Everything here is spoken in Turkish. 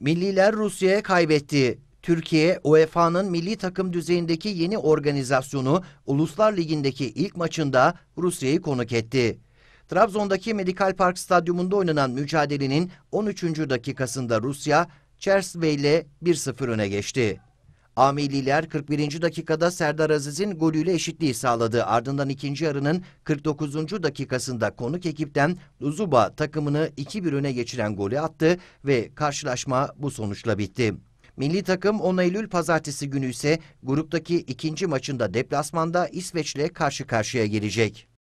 Milliler Rusya'ya kaybetti. Türkiye, UEFA'nın milli takım düzeyindeki yeni organizasyonu Uluslar Ligi'ndeki ilk maçında Rusya'yı konuk etti. Trabzon'daki Medical Park Stadyumunda oynanan mücadelenin 13. dakikasında Rusya, Chersvey ile 1-0 öne geçti. Amililer 41. dakikada Serdar Aziz'in golüyle eşitliği sağladı. Ardından ikinci yarının 49. dakikasında konuk ekipten Uzuba takımını 2-1 öne geçiren golü attı ve karşılaşma bu sonuçla bitti. Milli takım 10 Eylül pazartesi günü ise gruptaki ikinci maçında deplasmanda İsveç'le karşı karşıya gelecek.